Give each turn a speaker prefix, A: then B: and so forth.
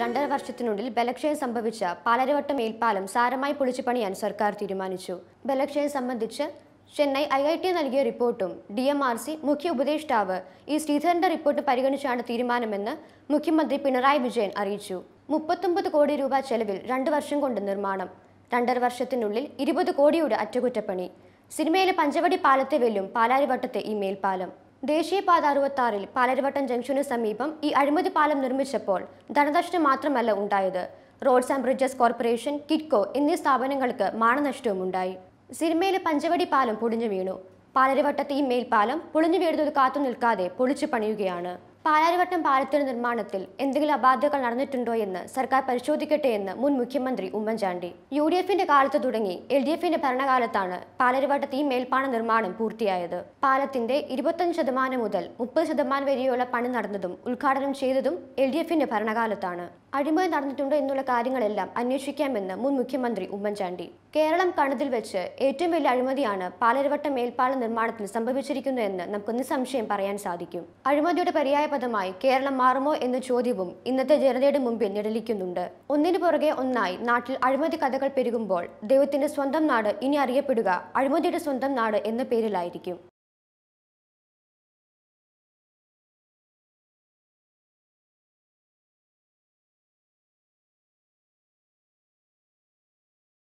A: രണ്ടര വർഷത്തിനുള്ളിൽ ബലക്ഷയം സംഭവിച്ച പാലരവട്ടം മേൽപ്പാലം സാരമായി പൊളിച്ചു പണിയാൻ സർക്കാർ തീരുമാനിച്ചു ബലക്ഷയം സംബന്ധിച്ച് ചെന്നൈ ഐ ഐ ടി നൽകിയ റിപ്പോർട്ടും ഡി എം ആർ സി മുഖ്യ ഉപദേഷ്ടാവ് ഇ ശ്രീധരന്റെ റിപ്പോർട്ട് പരിഗണിച്ചാണ് തീരുമാനമെന്ന് മുഖ്യമന്ത്രി പിണറായി വിജയൻ അറിയിച്ചു മുപ്പത്തൊമ്പത് കോടി രൂപ ചെലവിൽ രണ്ട് വർഷം കൊണ്ട് നിർമ്മാണം രണ്ടര വർഷത്തിനുള്ളിൽ ഇരുപത് കോടിയുടെ അറ്റകുറ്റപ്പണി സിനിമയിലെ പഞ്ചവടി പാലത്തെ വെല്ലും പാലാരിവട്ടത്തെ ഈ മേൽപ്പാലം ദേശീയപാത അറുപത്താറിൽ പാലരുവട്ടം ജംഗ്ഷനു സമീപം ഈ അഴിമതി പാലം നിർമ്മിച്ചപ്പോൾ ധനനഷ്ടം മാത്രമല്ല ഉണ്ടായത് roads and bridges corporation KITCO എന്നീ സ്ഥാപനങ്ങൾക്ക് മാനനഷ്ടവും ഉണ്ടായി സിനിമയിലെ പഞ്ചവടി പാലം പൊടിഞ്ഞു വീണു പാലരുവട്ടത്തെ ഈ മേൽപ്പാലം പൊളിഞ്ഞു വീഴുന്നത് കാത്തു നിൽക്കാതെ പൊളിച്ചു പണിയുകയാണ് പാലാരിവട്ടം പാലത്തിന്റെ നിർമ്മാണത്തിൽ എന്തെങ്കിലും അബാധ്യതകൾ നടന്നിട്ടുണ്ടോ എന്ന് സർക്കാർ പരിശോധിക്കട്ടെ എന്ന് മുൻ മുഖ്യമന്ത്രി ഉമ്മൻചാണ്ടി യു ഡി എഫിന്റെ കാലത്ത് തുടങ്ങി എൽ ഡി എഫിന്റെ ഭരണകാലത്താണ് പാലാരിവട്ടത്ത് ഈ മേൽപ്പാണ നിർമ്മാണം പൂർത്തിയായത് പാലത്തിന്റെ ഇരുപത്തഞ്ച് ശതമാനം മുതൽ മുപ്പത് ശതമാനം വരെയുള്ള പണി നടന്നതും ഉദ്ഘാടനം ചെയ്തതും എൽ ഡി എഫിന്റെ ഭരണകാലത്താണ് അഴിമതി നടന്നിട്ടുണ്ടോ എന്നുള്ള കാര്യങ്ങളെല്ലാം അന്വേഷിക്കാമെന്ന് മുൻ മുഖ്യമന്ത്രി ഉമ്മൻചാണ്ടി കേരളം കണതിൽ വെച്ച് ഏറ്റവും വലിയ അഴിമതിയാണ് പാലരുവട്ടം മേൽപ്പാല നിർമ്മാണത്തിൽ സംഭവിച്ചിരിക്കുന്നതെന്ന് നമുക്ക് നിസ്സംശയം പറയാൻ സാധിക്കും അഴിമതിയുടെ പര്യായ പദമായി കേരളം മാറുമോ എന്ന ചോദ്യവും ഇന്നത്തെ ജനതയുടെ മുമ്പിൽ നിഴലിക്കുന്നുണ്ട് ഒന്നിനു പുറകെ ഒന്നായി നാട്ടിൽ അഴിമതി കഥകൾ പെരുകുമ്പോൾ ദൈവത്തിന്റെ സ്വന്തം നാട് ഇനി അറിയപ്പെടുക അഴിമതിയുടെ സ്വന്തം നാട് എന്ന പേരിലായിരിക്കും